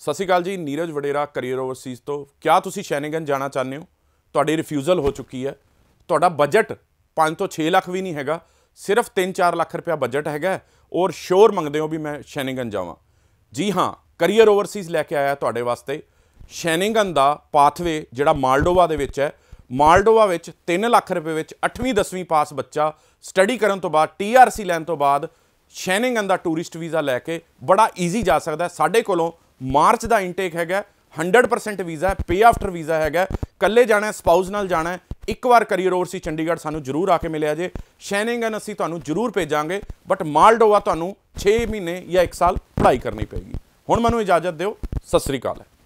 ਸਤਿ ਸ਼੍ਰੀ ਅਕਾਲ ਜੀ Neeraj ਵਡੇਰਾ career Overseas ਤੋਂ ਕਿਆ ਤੁਸੀਂ ਸ਼ੈਨੇਗਨ ਜਾਣਾ ਚਾਹੁੰਦੇ ਹੋ ਤੁਹਾਡੀ ਰਿਫਿਊਜ਼ਲ ਹੋ ਚੁੱਕੀ ਹੈ ਤੁਹਾਡਾ ਬਜਟ 5 ਤੋਂ 6 ਲੱਖ ਵੀ ਨਹੀਂ ਹੈਗਾ ਸਿਰਫ 3-4 ਲੱਖ ਰੁਪਿਆ ਬਜਟ ਹੈਗਾ ਔਰ ਸ਼ੋਰ ਮੰਗਦੇ ਹੋ ਵੀ ਮੈਂ ਸ਼ੈਨੇਗਨ ਜਾਵਾਂ ਜੀ ਹਾਂ ਕੈਰੀਅਰ ਓਵਰਸੀਜ਼ ਲੈ ਕੇ ਆਇਆ ਤੁਹਾਡੇ ਵਾਸਤੇ ਸ਼ੈਨੇਗਨ ਦਾ ਪਾਥਵੇ ਜਿਹੜਾ ਮਾਲਡੋਵਾ ਦੇ ਵਿੱਚ ਹੈ ਮਾਲਡੋਵਾ ਵਿੱਚ 3 ਲੱਖ ਰੁਪਏ ਵਿੱਚ 8ਵੀਂ 10ਵੀਂ ਪਾਸ ਬੱਚਾ ਸਟੱਡੀ ਕਰਨ ਤੋਂ ਬਾਅਦ ਟੀਆਰਸੀ ਲੈਣ ਤੋਂ ਬਾਅਦ ਸ਼ੈਨੇਗਨ ਦਾ ਟੂਰਿਸਟ ਵੀਜ਼ਾ ਲੈ ਕੇ ਬੜਾ ਈਜ਼ੀ ਜਾ ਸਕਦਾ ਸਾਡੇ ਕੋਲੋਂ ਮਾਰਚ ਦਾ ਇਨਟੇਕ ਹੈਗਾ 100% ਵੀਜ਼ਾ ਹੈ ਪੇ ਆਫਟਰ ਵੀਜ਼ਾ ਹੈਗਾ ਕੱਲੇ ਜਾਣਾ ਹੈ ਸਪਾਊਸ ਨਾਲ ਜਾਣਾ ਹੈ ਇੱਕ ਵਾਰ ਕਰੀਅਰ ਓਵਰਸੀ ਚੰਡੀਗੜ੍ਹ ਸਾਨੂੰ ਜ਼ਰੂਰ ਆ ਕੇ ਮਿਲਿਆ ਜੇ ਸ਼ੈਨਿੰਗਨ ਅਸੀਂ ਤੁਹਾਨੂੰ ਜ਼ਰੂਰ ਭੇਜਾਂਗੇ ਬਟ ਮਾਲਡੋਵਾ ਤੁਹਾਨੂੰ 6 ਮਹੀਨੇ ਜਾਂ 1 ਸਾਲ ਪੜ੍ਹਾਈ ਕਰਨੀ ਪੈਗੀ ਹੁਣ ਮੈਨੂੰ ਇਜਾਜ਼ਤ ਦਿਓ ਸਤਿ ਸ੍ਰੀ ਅਕਾਲ